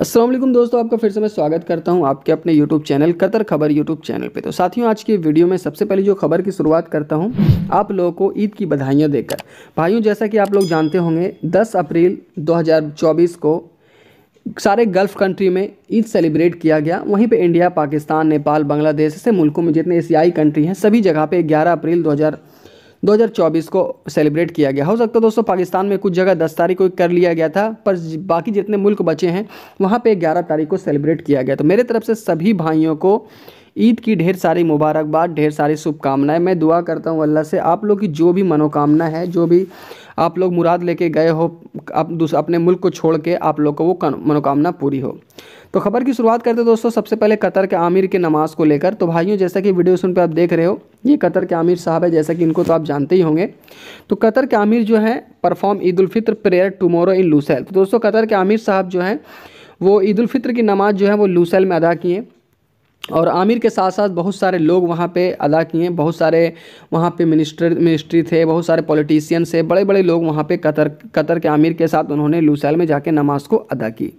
असलम दोस्तों आपका फिर से मैं स्वागत करता हूं आपके अपने यूट्यूब चैनल कतर खबर यूट्यूब चैनल पे तो साथियों आज की वीडियो में सबसे पहले जो खबर की शुरुआत करता हूं आप लोगों को ईद की बधाइयां देकर भाइयों जैसा कि आप लोग जानते होंगे 10 अप्रैल 2024 को सारे गल्फ़ कंट्री में ईद सेलिब्रेट किया गया वहीं पे इंडिया पाकिस्तान नेपाल बांग्लादेश ऐसे मुल्कों में जितने एशियाई कंट्री हैं सभी जगह पर ग्यारह अप्रैल दो 2024 को सेलिब्रेट किया गया हो सकता है दोस्तों पाकिस्तान में कुछ जगह दस तारीख को कर लिया गया था पर बाकी जितने मुल्क बचे हैं वहाँ पर ग्यारह तारीख को सेलिब्रेट किया गया तो मेरे तरफ से सभी भाइयों को ईद की ढेर सारी मुबारकबाद ढेर सारी शुभकामनाएं मैं दुआ करता हूँ अल्लाह से आप लोग की जो भी मनोकामना है जो भी आप लोग मुराद लेके गए हो आप अपने मुल्क को छोड़ के आप लोग को वो मनोकामना पूरी हो तो खबर की शुरुआत करते हैं दोस्तों सबसे पहले कतर के आमिर के नमाज़ को लेकर तो भाइयों जैसा कि वीडियो सुन पर आप देख रहे हो ये कतर के आमिर साहब है जैसा कि इनको तो आप जानते ही होंगे तो कतर के आमिर जो है perform Eid al Fitr prayer tomorrow in Lusail तो दोस्तों कतर के आमिर साहब जो हैं वो ईदालफ़ितर की नमाज़ जो है वो लूसेल में अदा किए और आमिर के साथ साथ बहुत सारे लोग वहाँ पे अदा किए बहुत सारे वहाँ पे मिनिस्टर मिनिस्ट्री थे बहुत सारे पॉलिटिशियन थे बड़े बड़े लोग वहाँ पे कतर कतर के आमिर के साथ उन्होंने लूसैल में जाके नमाज को अदा की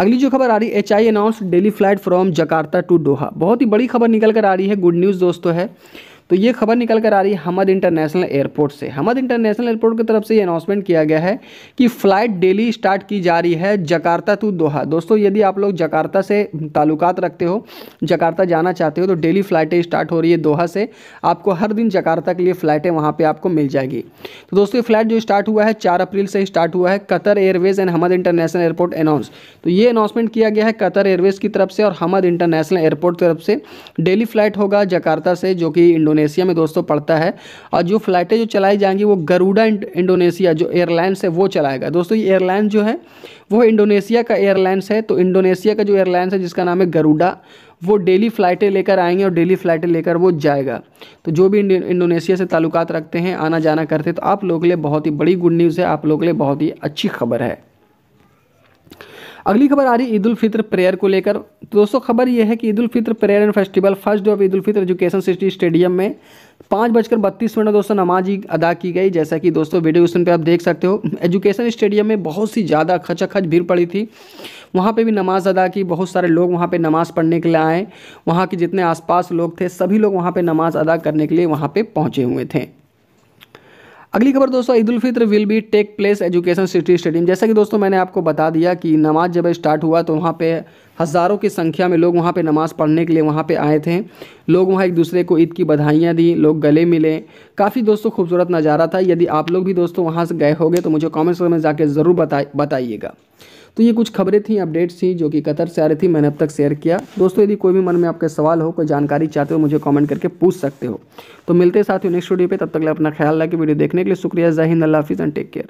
अगली जो खबर आ रही है H I announce daily flight from Jakarta to Doha बहुत ही बड़ी खबर निकल कर आ रही है गुड न्यूज़ दोस्तों है तो ये खबर निकल कर आ रही है हमद इंटरनेशनल एयरपोर्ट से हमद इंटरनेशनल एयरपोर्ट की तरफ से ये अनाउंसमेंट किया गया है कि फ़्लाइट डेली स्टार्ट की जा रही है जकार्ता टू दोहा दोस्तों यदि आप लोग जकार्ता से ताल्लुकात रखते हो जकार्ता जाना चाहते हो तो डेली फ़्लाइटें स्टार्ट हो रही है दोहा से आपको हर दिन जकार्ता के लिए फ़्लाइटें वहाँ पर आपको मिल जाएगी तो दोस्तों ये फ़्लाइट जो स्टार्ट हुआ है चार अप्रैल से स्टार्ट हुआ है Qatar Airways and Hamad International Airport announce तो ये अनाउंसमेंट किया गया है कतर एयरवेज़ की तरफ से और हमद इंटरनेशनल एयरपोर्ट तरफ से डेली फ़्लाइट होगा जकार्ता से जो कि इंडोनेशिया इंडोनेशिया में दोस्तों पड़ता है और जो फ्लाइटें जो चलाई जाएंगी वो गरुडा इंडोनेशिया जो एयरलाइंस है वो चलाएगा दोस्तों ये एयरलाइन जो है वो इंडोनेशिया का एयरलाइंस है तो इंडोनेशिया का जो एयरलाइंस है जिसका नाम है गरुडा वो डेली फ़्लाइटें लेकर आएंगे और डेली फ़्लाइटें लेकर वो जाएगा तो जो भी इंडोनेशिया से ताल्लुक़ रखते हैं आना जाना करते हैं तो आप लोगों के लिए बहुत ही बड़ी गुड न्यूज़ है आप लोगों के लिए बहुत ही अच्छी खबर है अगली खबर आ रही है ईद उल फितर प्रेयर को लेकर तो दोस्तों खबर यह है कि Eid ul Fitr prayer and festival first day of Eid ul Fitr education city stadium में पाँच बजकर बत्तीस मिनट दोस्तों नमाज ही अदा की गई जैसा कि दोस्तों वीडियो क्वेश्चन पे आप देख सकते हो एजुकेशन स्टेडियम में बहुत सी ज़्यादा खचाखच भीड़ पड़ी थी वहाँ पे भी नमाज़ अदा की बहुत सारे लोग वहाँ पे नमाज़ पढ़ने के लिए आए वहाँ के जितने आसपास लोग थे सभी लोग वहाँ पे नमाज़ अदा करने के लिए वहाँ पे पहुँचे हुए थे अगली खबर दोस्तों Eid Fitr will be take place education city stadium जैसा कि दोस्तों मैंने आपको बता दिया कि नमाज जब स्टार्ट हुआ तो वहाँ पे हज़ारों की संख्या में लोग वहाँ पे नमाज़ पढ़ने के लिए वहाँ पे आए थे लोग वहाँ एक दूसरे को ईद की बधाइयाँ दी लोग गले मिले काफ़ी दोस्तों खूबसूरत नज़ारा था यदि आप लोग भी दोस्तों वहाँ से गए होंगे तो मुझे कॉमेंट्स में जाकर ज़रूर बता बताइएगा तो ये कुछ खबरें थी अपडेट्स थी जो कि कतर से आ रही थी मैंने अब तक शेयर किया दोस्तों यदि कोई भी मन में आपके सवाल हो कोई जानकारी चाहते हो मुझे कमेंट करके पूछ सकते हो तो मिलते साथ ही नेक्स्ट वीडियो पे तब तक अपना ख्याल रखें वीडियो देखने के लिए शुक्रिया जहिंद अल्लाह हाफिज़ एंड टेक केयर